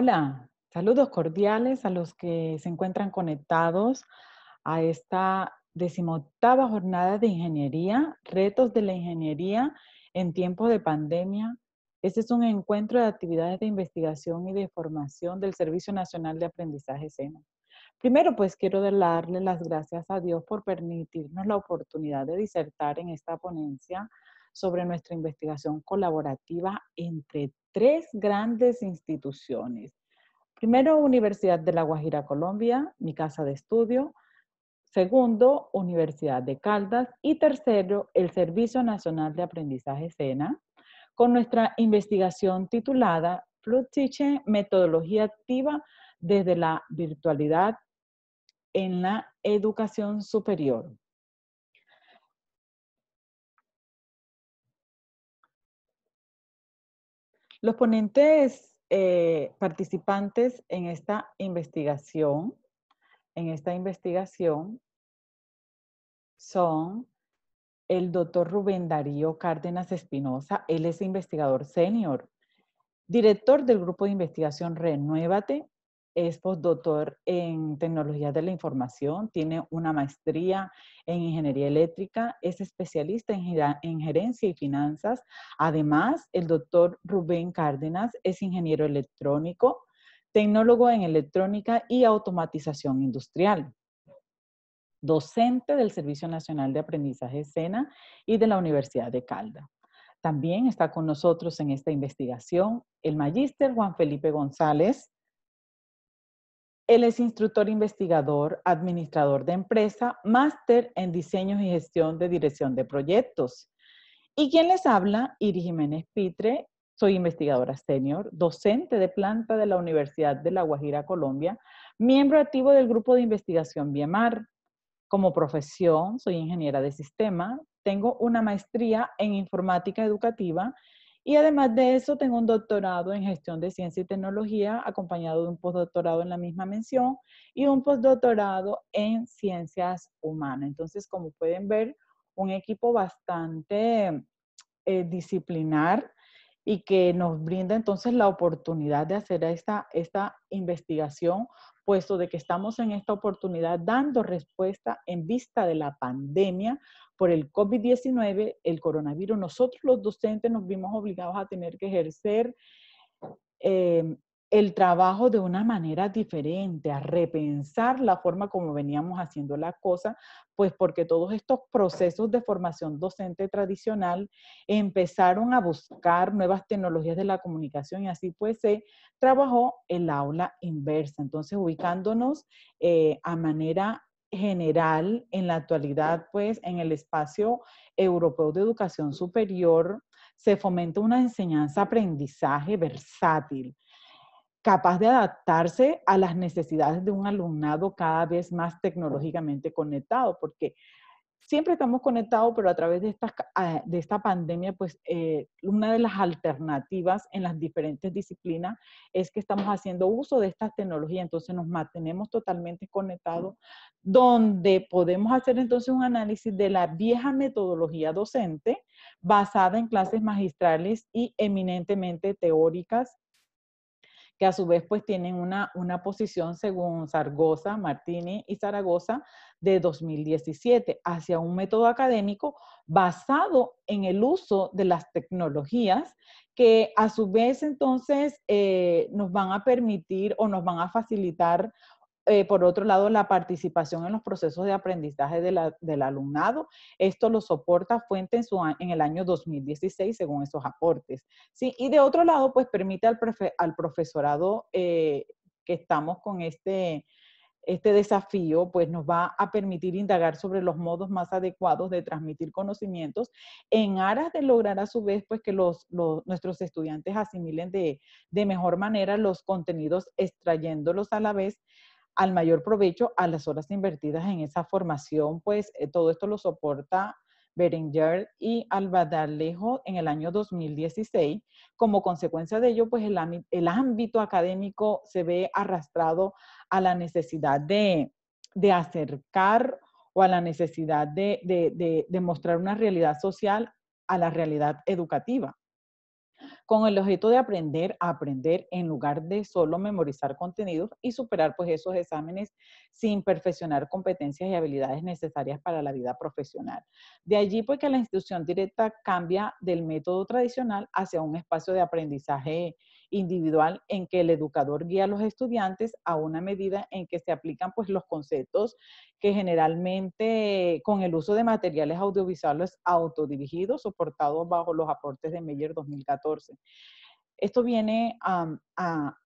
Hola, saludos cordiales a los que se encuentran conectados a esta decimotava jornada de ingeniería, retos de la ingeniería en tiempos de pandemia. Este es un encuentro de actividades de investigación y de formación del Servicio Nacional de Aprendizaje SENA. Primero, pues quiero darle las gracias a Dios por permitirnos la oportunidad de disertar en esta ponencia sobre nuestra investigación colaborativa entre tres grandes instituciones. Primero, Universidad de La Guajira, Colombia, mi casa de estudio. Segundo, Universidad de Caldas. Y tercero, el Servicio Nacional de Aprendizaje SENA, con nuestra investigación titulada Flood Teaching, metodología activa desde la virtualidad en la educación superior. Los ponentes eh, participantes en esta investigación, en esta investigación son el doctor Rubén Darío Cárdenas Espinosa, él es investigador senior, director del grupo de investigación Renuévate es postdoctor en tecnología de la información, tiene una maestría en ingeniería eléctrica, es especialista en, gerencia y finanzas. Además, el doctor Rubén Cárdenas es ingeniero electrónico, tecnólogo en electrónica y automatización industrial. Docente del Servicio Nacional de Aprendizaje SENA y de la Universidad de Calda. También está con nosotros en esta investigación el magíster Juan Felipe González, él es instructor investigador, administrador de empresa, máster en diseños y gestión de dirección de proyectos. ¿Y quién les habla? Iri Jiménez Pitre. Soy investigadora senior, docente de planta de la Universidad de La Guajira, Colombia, miembro activo del grupo de investigación Biemar. Como profesión, soy ingeniera de sistema, tengo una maestría en informática educativa y además de eso, tengo un doctorado en gestión de ciencia y tecnología, acompañado de un postdoctorado en la misma mención y un postdoctorado en ciencias humanas. Entonces, como pueden ver, un equipo bastante eh, disciplinar y que nos brinda entonces la oportunidad de hacer esta, esta investigación, puesto de que estamos en esta oportunidad dando respuesta en vista de la pandemia por el COVID-19, el coronavirus, nosotros los docentes nos vimos obligados a tener que ejercer eh, el trabajo de una manera diferente, a repensar la forma como veníamos haciendo las cosa, pues porque todos estos procesos de formación docente tradicional empezaron a buscar nuevas tecnologías de la comunicación y así pues se trabajó el aula inversa, entonces ubicándonos eh, a manera general en la actualidad, pues en el espacio europeo de educación superior se fomenta una enseñanza-aprendizaje versátil, capaz de adaptarse a las necesidades de un alumnado cada vez más tecnológicamente conectado, porque siempre estamos conectados, pero a través de esta, ah, de esta pandemia, pues eh, una de las alternativas en las diferentes disciplinas es que estamos haciendo uso de estas tecnologías, entonces nos mantenemos totalmente conectados, donde podemos hacer entonces un análisis de la vieja metodología docente basada en clases magistrales y eminentemente teóricas que a su vez pues tienen una, posición según Sargosa, Martini y Zaragoza de 2017 hacia un método académico basado en el uso de las tecnologías que a su vez entonces eh, nos van a permitir o nos van a facilitar eh, por otro lado, la participación en los procesos de aprendizaje del alumnado. Esto lo soporta Fuente en, su, en, el año 2016, según esos aportes. ¿sí? Y de otro lado, pues permite al, al profesorado eh, que estamos con este, este desafío pues nos va a permitir indagar sobre los modos más adecuados de transmitir conocimientos en aras de lograr a su vez pues que los, los nuestros estudiantes asimilen de, de, mejor manera los contenidos extrayéndolos a la vez al mayor provecho a las horas invertidas en esa formación, pues eh, todo esto lo soporta Berenger y Albadalejo en el año 2016. Como consecuencia de ello, pues el, ámbito académico se ve arrastrado a la necesidad de, acercar o a la necesidad de, de, de mostrar una realidad social a la realidad educativa con el objeto de aprender a aprender en lugar de solo memorizar contenidos y superar pues esos exámenes sin perfeccionar competencias y habilidades necesarias para la vida profesional. De allí pues que la institución directa cambia del método tradicional hacia un espacio de aprendizaje individual en que el educador guía a los estudiantes a una medida en que se aplican pues los conceptos que generalmente con el uso de materiales audiovisuales autodirigidos soportados bajo los aportes de Meyer 2014. Esto viene a, a,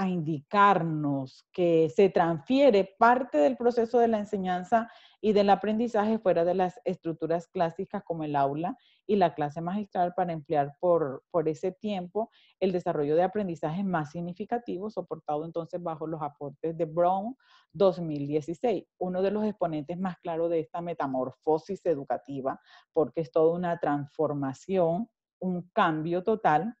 a indicarnos que se transfiere parte del proceso de la enseñanza y del aprendizaje fuera de las estructuras clásicas como el aula y la clase magistral para emplear por, ese tiempo el desarrollo de aprendizajes más significativos, soportado entonces bajo los aportes de Brown 2016, uno de los exponentes más claros de esta metamorfosis educativa, porque es toda una transformación, un cambio total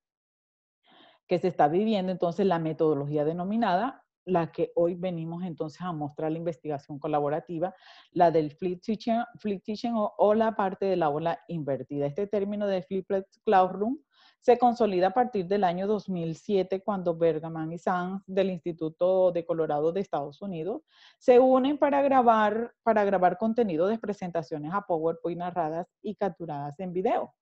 que se está viviendo entonces la metodología denominada, la que hoy venimos entonces a mostrar la investigación colaborativa, la del flip teaching, o, la parte de la ola invertida. Este término de flipped classroom se consolida a partir del año 2007 cuando Bergman y Sanz del Instituto de Colorado de Estados Unidos se unen para grabar, para grabar contenido de presentaciones a PowerPoint narradas y capturadas en video.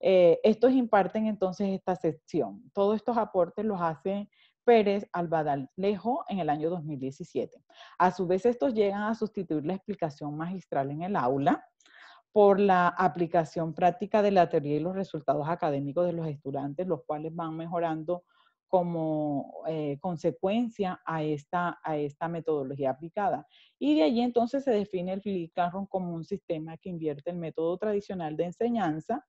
Eh, estos imparten entonces esta sección. Todos estos aportes los hace Pérez Albadalejo en el año 2017. A su vez, estos llegan a sustituir la explicación magistral en el aula por la aplicación práctica de la teoría y los resultados académicos de los estudiantes, los cuales van mejorando como eh, consecuencia a esta, metodología aplicada. Y de allí entonces se define el Flip como un sistema que invierte el método tradicional de enseñanza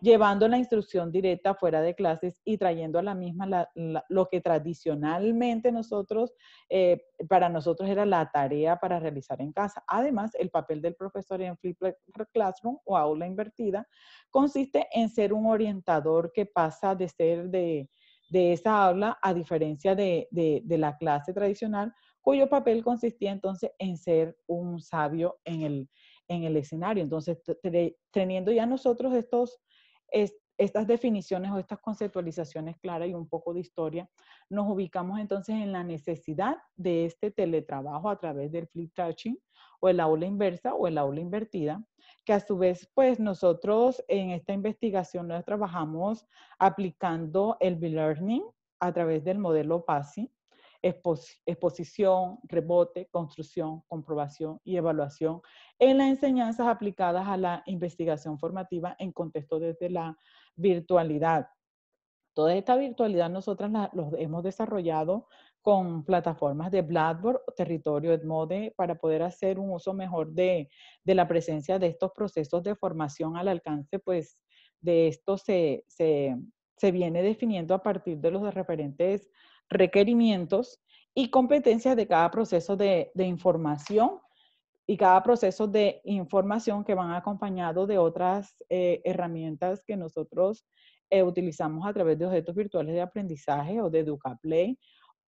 llevando la instrucción directa fuera de clases y trayendo a la misma lo que tradicionalmente nosotros, eh, para nosotros era la tarea para realizar en casa. Además, el papel del profesor en Flip Classroom o aula invertida consiste en ser un orientador que pasa de ser de, esa aula, a diferencia de, de, la clase tradicional, cuyo papel consistía entonces en ser un sabio en el, en el escenario. Entonces, teniendo ya nosotros estos estas definiciones o estas conceptualizaciones claras y un poco de historia, nos ubicamos entonces en la necesidad de este teletrabajo a través del flip touching o el aula inversa o el aula invertida, que a su vez pues nosotros en esta investigación nos trabajamos aplicando el e-learning a través del modelo PASI, exposición, rebote, construcción, comprobación y evaluación en las enseñanzas aplicadas a la investigación formativa en contexto desde la virtualidad. Toda esta virtualidad nosotras la, los hemos desarrollado con plataformas de Blackboard, Territorio Edmode, para poder hacer un uso mejor de, la presencia de estos procesos de formación al alcance, pues de esto se, se, se viene definiendo a partir de los referentes requerimientos y competencias de cada proceso de, información y cada proceso de información que van acompañado de otras eh, herramientas que nosotros eh, utilizamos a través de objetos virtuales de aprendizaje o de EducaPlay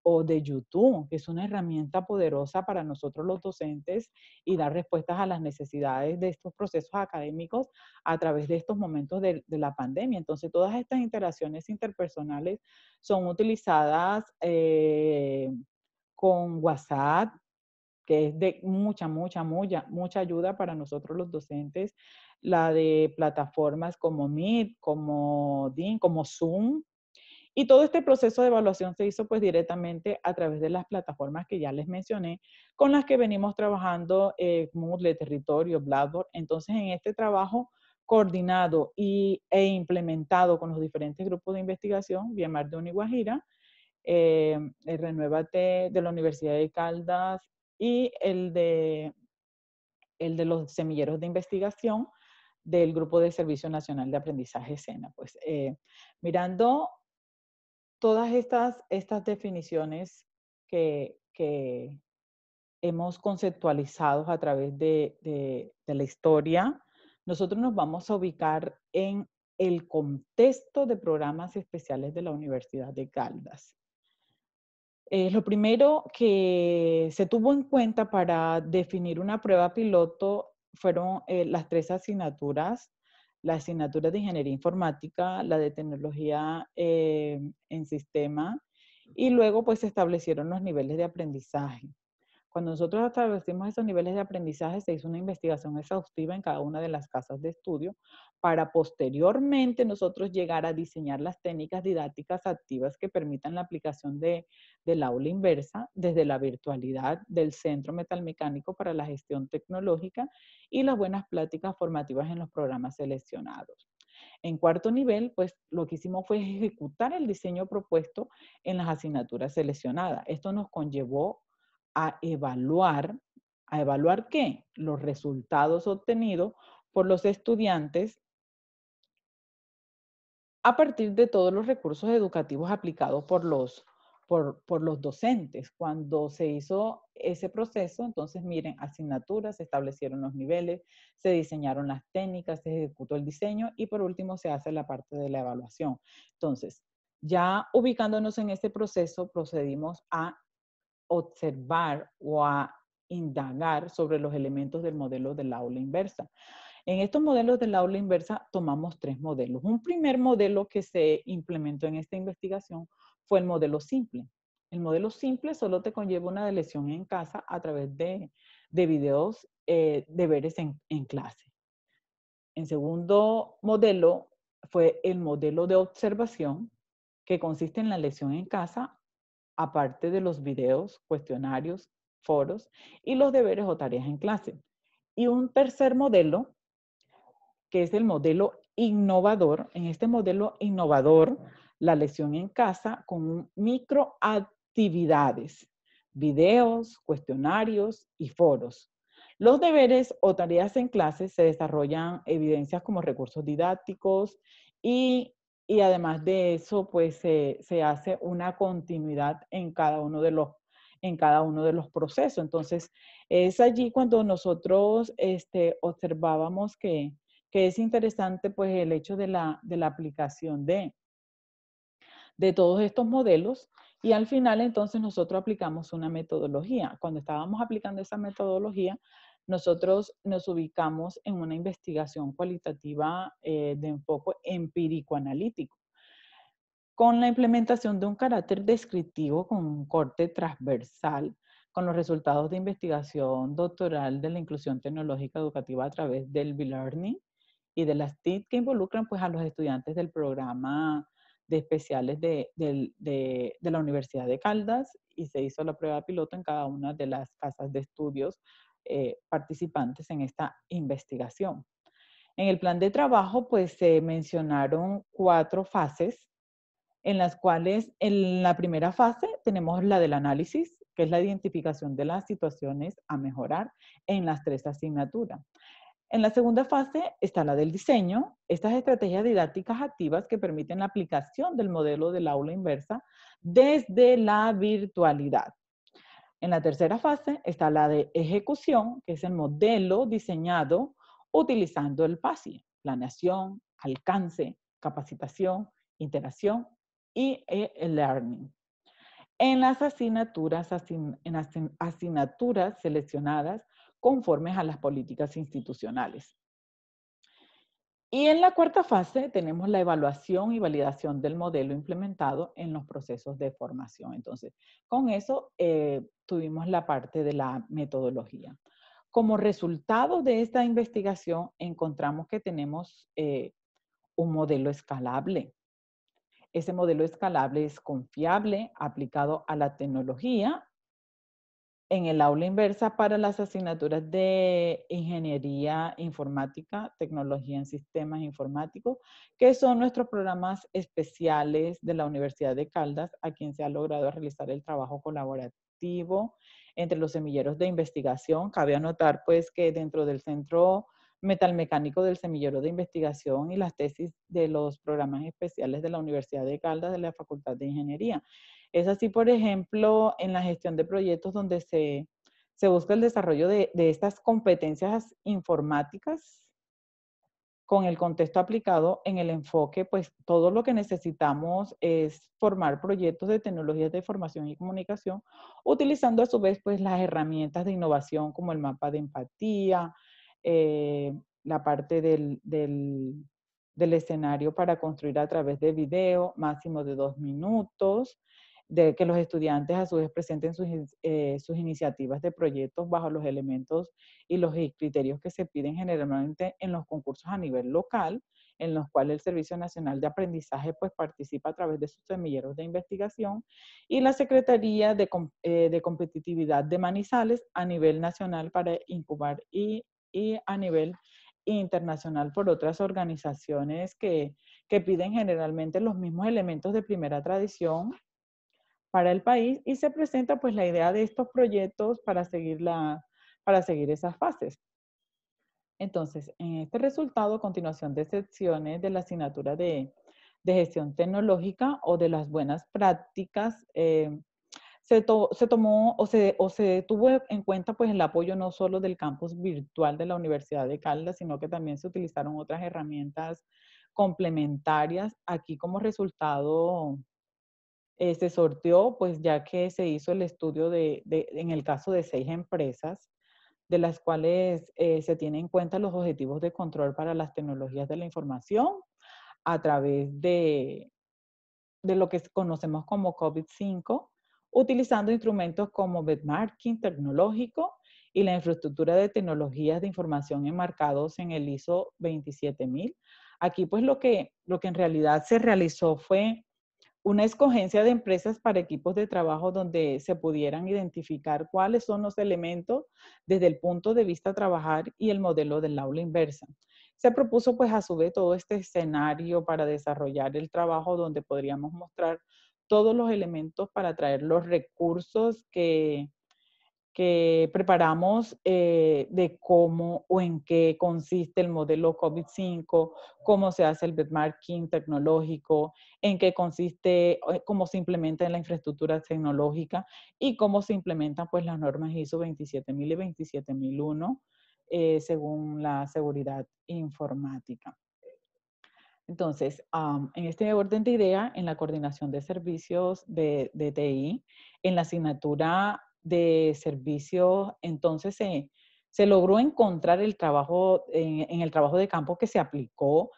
o de YouTube, que es una herramienta poderosa para nosotros los docentes y dar respuestas a las necesidades de estos procesos académicos a través de estos momentos de, la pandemia. Entonces, todas estas interacciones interpersonales son utilizadas eh, con WhatsApp, que es de mucha, mucha, mucha, ayuda para nosotros los docentes, la de plataformas como Meet, como DIN, como Zoom, y todo este proceso de evaluación se hizo pues directamente a través de las plataformas que ya les mencioné, con las que venimos trabajando, eh, Moodle, Territorio, Blackboard. Entonces, en este trabajo coordinado y, e implementado con los diferentes grupos de investigación, Biemar de Uniguajira, eh, el Renuévate de la Universidad de Caldas y el de, el de los semilleros de investigación, del Grupo de Servicio Nacional de Aprendizaje SENA. Pues eh, mirando todas estas, estas definiciones que, hemos conceptualizado a través de, la historia, nosotros nos vamos a ubicar en el contexto de programas especiales de la Universidad de Caldas. Eh, lo primero que se tuvo en cuenta para definir una prueba piloto fueron eh, las tres asignaturas la asignatura de ingeniería informática, la de tecnología eh, en sistema, y luego pues se establecieron los niveles de aprendizaje. Cuando nosotros establecimos esos niveles de aprendizaje, se hizo una investigación exhaustiva en cada una de las casas de estudio para posteriormente nosotros llegar a diseñar las técnicas didácticas activas que permitan la aplicación de, del aula inversa desde la virtualidad del Centro Metalmecánico para la Gestión Tecnológica y las buenas pláticas formativas en los programas seleccionados. En cuarto nivel, pues lo que hicimos fue ejecutar el diseño propuesto en las asignaturas seleccionadas. Esto nos conllevó a evaluar, ¿a evaluar qué? Los resultados obtenidos por los estudiantes a partir de todos los recursos educativos aplicados por los, por, los docentes. Cuando se hizo ese proceso, entonces miren, asignaturas, se establecieron los niveles, se diseñaron las técnicas, se ejecutó el diseño y por último se hace la parte de la evaluación. Entonces, ya ubicándonos en este proceso, procedimos a observar o a indagar sobre los elementos del modelo del aula inversa. En estos modelos del aula inversa tomamos tres modelos. Un primer modelo que se implementó en esta investigación fue el modelo simple. El modelo simple solo te conlleva una lesión en casa a través de, de videos, eh, deberes en, clase. En segundo modelo fue el modelo de observación, que consiste en la lesión en casa, aparte de los videos, cuestionarios, foros y los deberes o tareas en clase. Y un tercer modelo es el modelo innovador. En este modelo innovador, la lección en casa con microactividades, videos, cuestionarios y foros. Los deberes o tareas en clase se desarrollan evidencias como recursos didácticos y, y además de eso, pues se, se, hace una continuidad en cada uno de los en cada uno de los procesos. Entonces, es allí cuando nosotros este, observábamos que, que es interesante pues el hecho de la, aplicación de, de todos estos modelos y al final entonces nosotros aplicamos una metodología. Cuando estábamos aplicando esa metodología, nosotros nos ubicamos en una investigación cualitativa eh, de enfoque empírico-analítico, con la implementación de un carácter descriptivo con un corte transversal, con los resultados de investigación doctoral de la inclusión tecnológica educativa a través del e-learning, y de las TIC que involucran pues a los estudiantes del programa de especiales de, la Universidad de Caldas y se hizo la prueba piloto en cada una de las casas de estudios eh, participantes en esta investigación. En el plan de trabajo, pues se mencionaron cuatro fases, en las cuales en la primera fase tenemos la del análisis, que es la identificación de las situaciones a mejorar en las tres asignaturas. En la segunda fase está la del diseño, estas estrategias didácticas activas que permiten la aplicación del modelo del aula inversa desde la virtualidad. En la tercera fase está la de ejecución, que es el modelo diseñado utilizando el PASI, planeación, alcance, capacitación, interacción y eh, el learning En las asignaturas, asignaturas seleccionadas, conformes a las políticas institucionales. Y en la cuarta fase tenemos la evaluación y validación del modelo implementado en los procesos de formación. Entonces, con eso eh, tuvimos la parte de la metodología. Como resultado de esta investigación, encontramos que tenemos eh, un modelo escalable. Ese modelo escalable es confiable, aplicado a la tecnología en el aula inversa para las asignaturas de ingeniería informática, tecnología en sistemas informáticos, que son nuestros programas especiales de la Universidad de Caldas, a quien se ha logrado realizar el trabajo colaborativo entre los semilleros de investigación. Cabe anotar pues que dentro del centro metalmecánico del semillero de investigación y las tesis de los programas especiales de la Universidad de Caldas de la Facultad de Ingeniería. Es así, por ejemplo, en la gestión de proyectos donde se, busca el desarrollo de, estas competencias informáticas con el contexto aplicado en el enfoque, pues todo lo que necesitamos es formar proyectos de tecnologías de formación y comunicación, utilizando a su vez pues las herramientas de innovación como el mapa de empatía, eh, la parte del escenario para construir a través de video, máximo de dos minutos, de que los estudiantes a su vez presenten sus, eh, iniciativas de proyectos bajo los elementos y los criterios que se piden generalmente en los concursos a nivel local, en los cuales el Servicio Nacional de Aprendizaje pues, participa a través de sus semilleros de investigación y la Secretaría de, eh, Competitividad de Manizales a nivel nacional para incubar y, a nivel internacional por otras organizaciones que piden generalmente los mismos elementos de primera tradición para el país y se presenta pues la idea de estos proyectos para seguir, la, para seguir esas fases. Entonces, en este resultado, continuación de secciones de la asignatura de, gestión tecnológica o de las buenas prácticas, eh, se, se, tomó o se, o se tuvo en cuenta pues el apoyo no solo del campus virtual de la Universidad de Caldas, sino que también se utilizaron otras herramientas complementarias. Aquí como resultado eh, se sorteó, pues ya que se hizo el estudio de, en el caso de seis empresas, de las cuales eh, se tienen en cuenta los objetivos de control para las tecnologías de la información a través de, lo que conocemos como COVID-5, utilizando instrumentos como benchmarking tecnológico y la infraestructura de tecnologías de información enmarcados en el ISO 27000. Aquí pues lo que, lo que en realidad se realizó fue una escogencia de empresas para equipos de trabajo donde se pudieran identificar cuáles son los elementos desde el punto de vista trabajar y el modelo del aula inversa. Se propuso pues a su vez todo este escenario para desarrollar el trabajo donde podríamos mostrar todos los elementos para traer los recursos que que preparamos eh, de cómo o en qué consiste el modelo COVID-5, cómo se hace el benchmarking tecnológico, en qué consiste, eh, cómo se implementa en la infraestructura tecnológica y cómo se implementan pues las normas ISO 27000 y 27001 eh, según la seguridad informática. Entonces, en este orden de idea, en la coordinación de servicios de, de TI, en la asignatura de servicios, entonces se, logró encontrar el trabajo, en, el trabajo de campo que se aplicó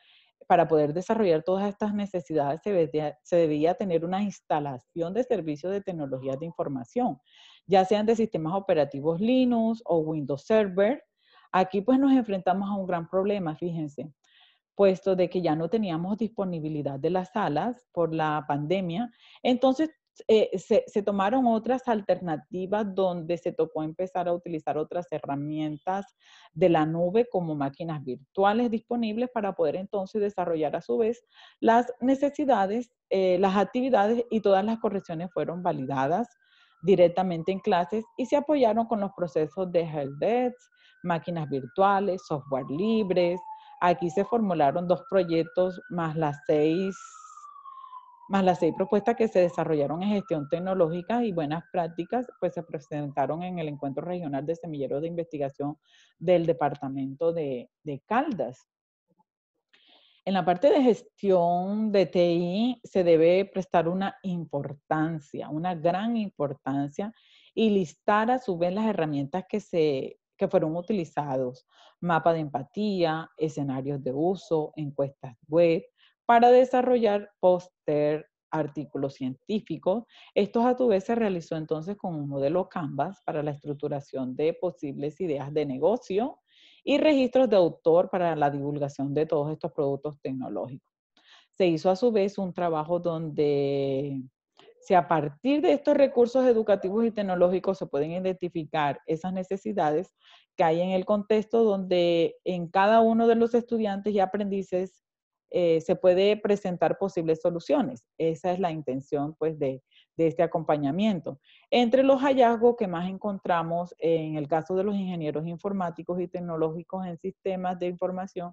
para poder desarrollar todas estas necesidades, se debía, se debía tener una instalación de servicios de tecnología de información, ya sean de sistemas operativos Linux o Windows Server. Aquí pues nos enfrentamos a un gran problema, fíjense puesto de que ya no teníamos disponibilidad de las salas por la pandemia. Entonces eh, se, tomaron otras alternativas donde se tocó empezar a utilizar otras herramientas de la nube como máquinas virtuales disponibles para poder entonces desarrollar a su vez las necesidades, eh, las actividades y todas las correcciones fueron validadas directamente en clases y se apoyaron con los procesos de helpdesk, máquinas virtuales, software libres. Aquí se formularon dos proyectos más las seis más las seis propuestas que se desarrollaron en gestión tecnológica y buenas prácticas, pues se presentaron en el encuentro regional de semilleros de investigación del departamento de, Caldas. En la parte de gestión de TI se debe prestar una importancia, una gran importancia y listar a su vez las herramientas que, se, fueron utilizados, mapa de empatía, escenarios de uso, encuestas web, para desarrollar póster, artículos científicos. Estos a su vez se realizó entonces con un modelo Canvas para la estructuración de posibles ideas de negocio y registros de autor para la divulgación de todos estos productos tecnológicos. Se hizo a su vez un trabajo donde si a partir de estos recursos educativos y tecnológicos se pueden identificar esas necesidades que hay en el contexto donde en cada uno de los estudiantes y aprendices eh, se puede presentar posibles soluciones. Esa es la intención pues, de, este acompañamiento. Entre los hallazgos que más encontramos en el caso de los ingenieros informáticos y tecnológicos en sistemas de información,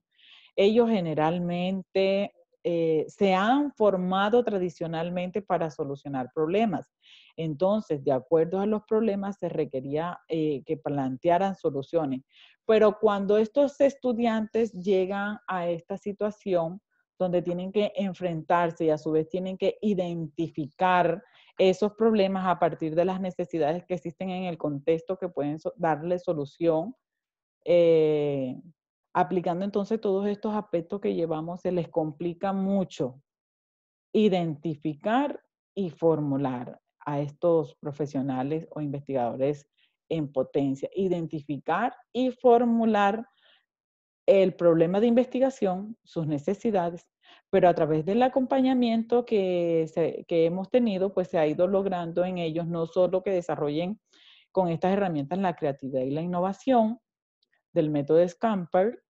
ellos generalmente eh, se han formado tradicionalmente para solucionar problemas. Entonces, de acuerdo a los problemas, se requería eh, que plantearan soluciones. Pero cuando estos estudiantes llegan a esta situación, donde tienen que enfrentarse y a su vez tienen que identificar esos problemas a partir de las necesidades que existen en el contexto que pueden darle solución, eh, aplicando entonces todos estos aspectos que llevamos, se les complica mucho identificar y formular a estos profesionales o investigadores en potencia, identificar y formular el problema de investigación, sus necesidades, pero a través del acompañamiento que, hemos tenido, pues se ha ido logrando en ellos no solo que desarrollen con estas herramientas la creatividad y la innovación del método Scamper,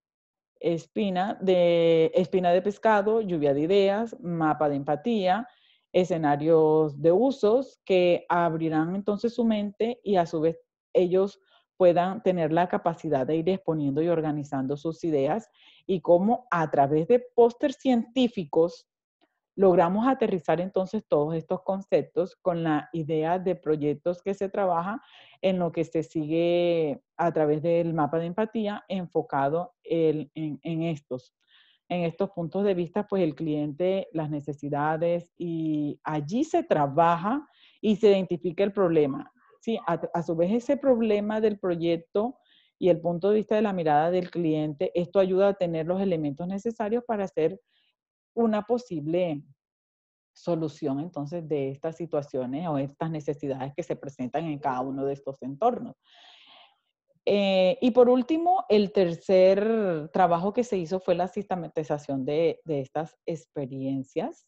espina de, espina de pescado, lluvia de ideas, mapa de empatía, escenarios de usos que abrirán entonces su mente y a su vez ellos puedan tener la capacidad de ir exponiendo y organizando sus ideas y cómo a través de pósters científicos logramos aterrizar entonces todos estos conceptos con la idea de proyectos que se trabaja en lo que se sigue a través del mapa de empatía enfocado en, en estos. En estos puntos de vista, pues el cliente, las necesidades y allí se trabaja y se identifica el problema. ¿sí? A, su vez, ese problema del proyecto y el punto de vista de la mirada del cliente, esto ayuda a tener los elementos necesarios para hacer una posible solución entonces de estas situaciones o estas necesidades que se presentan en cada uno de estos entornos. Eh, y por último, el tercer trabajo que se hizo fue la sistematización de, de estas experiencias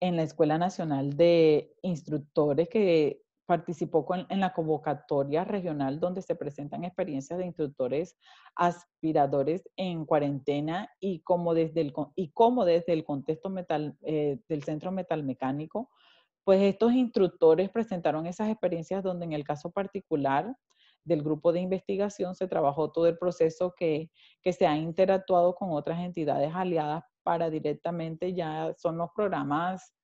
en la Escuela Nacional de Instructores que participó en la convocatoria regional donde se presentan experiencias de instructores aspiradores en cuarentena y como desde el, y como desde el contexto metal, eh, del centro metalmecánico, pues estos instructores presentaron esas experiencias donde en el caso particular del grupo de investigación se trabajó todo el proceso que, que se ha interactuado con otras entidades aliadas para directamente ya son los programas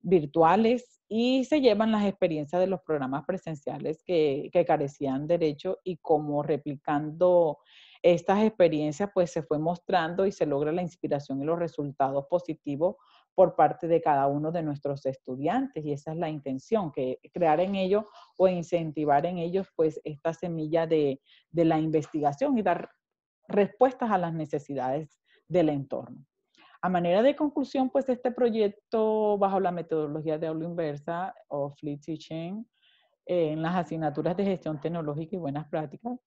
virtuales y se llevan las experiencias de los programas presenciales que, carecían derecho y como replicando estas experiencias pues se fue mostrando y se logra la inspiración y los resultados positivos por parte de cada uno de nuestros estudiantes y esa es la intención, que crear en ellos o incentivar en ellos pues esta semilla de la investigación y dar respuestas a las necesidades del entorno. A manera de conclusión, pues este proyecto bajo la metodología de aula inversa o Fleet Teaching eh, en las asignaturas de gestión tecnológica y buenas prácticas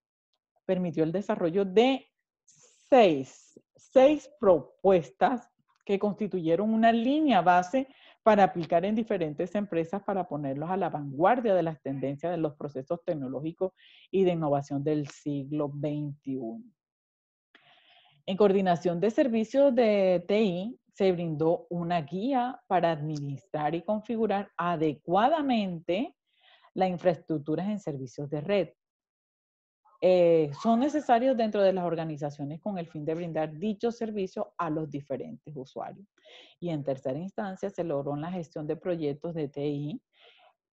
permitió el desarrollo de seis, seis propuestas que constituyeron una línea base para aplicar en diferentes empresas para ponerlos a la vanguardia de las tendencias de los procesos tecnológicos y de innovación del siglo XXI. En coordinación de servicios de TI, se brindó una guía para administrar y configurar adecuadamente las infraestructuras en servicios de red. Eh, son necesarios dentro de las organizaciones con el fin de brindar dichos servicios a los diferentes usuarios. Y en tercera instancia se logró en la gestión de proyectos de TI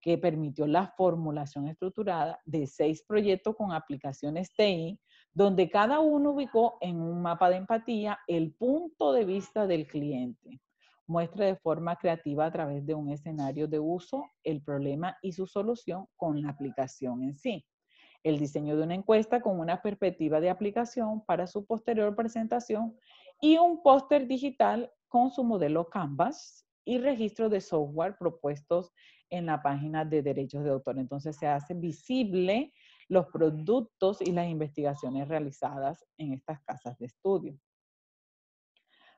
que permitió la formulación estructurada de seis proyectos con aplicaciones TI donde cada uno ubicó en un mapa de empatía el punto de vista del cliente. Muestra de forma creativa a través de un escenario de uso el problema y su solución con la aplicación en sí. El diseño de una encuesta con una perspectiva de aplicación para su posterior presentación y un póster digital con su modelo Canvas y registro de software propuestos en la página de derechos de autor. Entonces se hace visible los productos y las investigaciones realizadas en estas casas de estudio.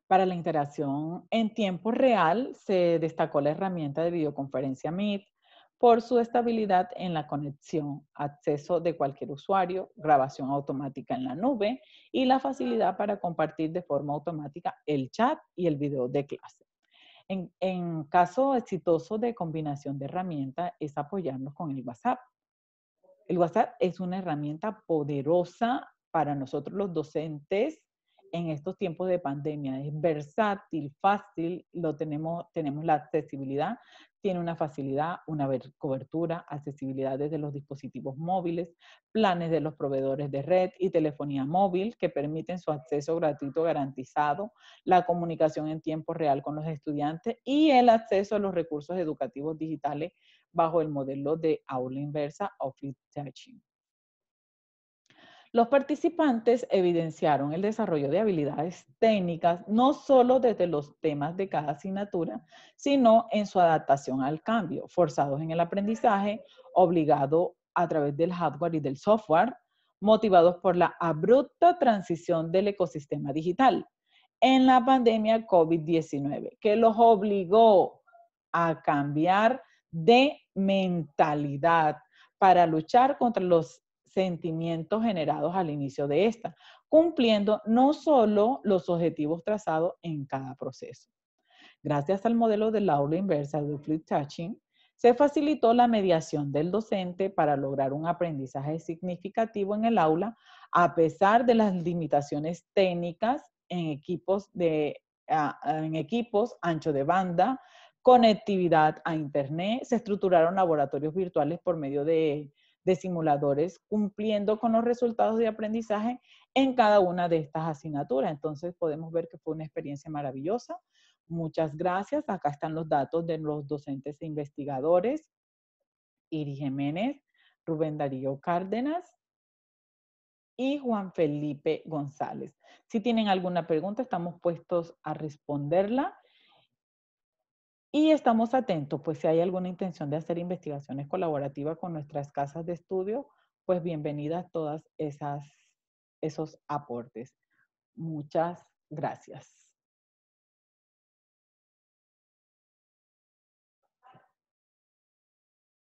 Para la interacción en tiempo real se destacó la herramienta de videoconferencia Meet por su estabilidad en la conexión, acceso de cualquier usuario, grabación automática en la nube y la facilidad para compartir de forma automática el chat y el video de clase. En, en caso exitoso de combinación de herramientas es apoyarnos con el WhatsApp el WhatsApp es una herramienta poderosa para nosotros los docentes en estos tiempos de pandemia. Es versátil, fácil, lo tenemos, tenemos la accesibilidad, tiene una facilidad, una cobertura, accesibilidad desde los dispositivos móviles, planes de los proveedores de red y telefonía móvil que permiten su acceso gratuito garantizado, la comunicación en tiempo real con los estudiantes y el acceso a los recursos educativos digitales bajo el modelo de aula inversa o teaching. Los participantes evidenciaron el desarrollo de habilidades técnicas no solo desde los temas de cada asignatura, sino en su adaptación al cambio, forzados en el aprendizaje, obligado a través del hardware y del software, motivados por la abrupta transición del ecosistema digital en la pandemia COVID-19, que los obligó a cambiar de mentalidad para luchar contra los sentimientos generados al inicio de esta, cumpliendo no solo los objetivos trazados en cada proceso. Gracias al modelo del aula inversa de Flip Touching, se facilitó la mediación del docente para lograr un aprendizaje significativo en el aula, a pesar de las limitaciones técnicas en equipos, de, en equipos ancho de banda, conectividad a Internet, se estructuraron laboratorios virtuales por medio de, simuladores, cumpliendo con los resultados de aprendizaje en cada una de estas asignaturas. Entonces podemos ver que fue una experiencia maravillosa. Muchas gracias. Acá están los datos de los docentes e investigadores. Iri Jiménez, Rubén Darío Cárdenas, y Juan Felipe González. Si tienen alguna pregunta, estamos puestos a responderla. Y estamos atentos, pues si hay alguna intención de hacer investigaciones colaborativas con nuestras casas de estudio, pues bienvenidas todas esas esos aportes. Muchas gracias.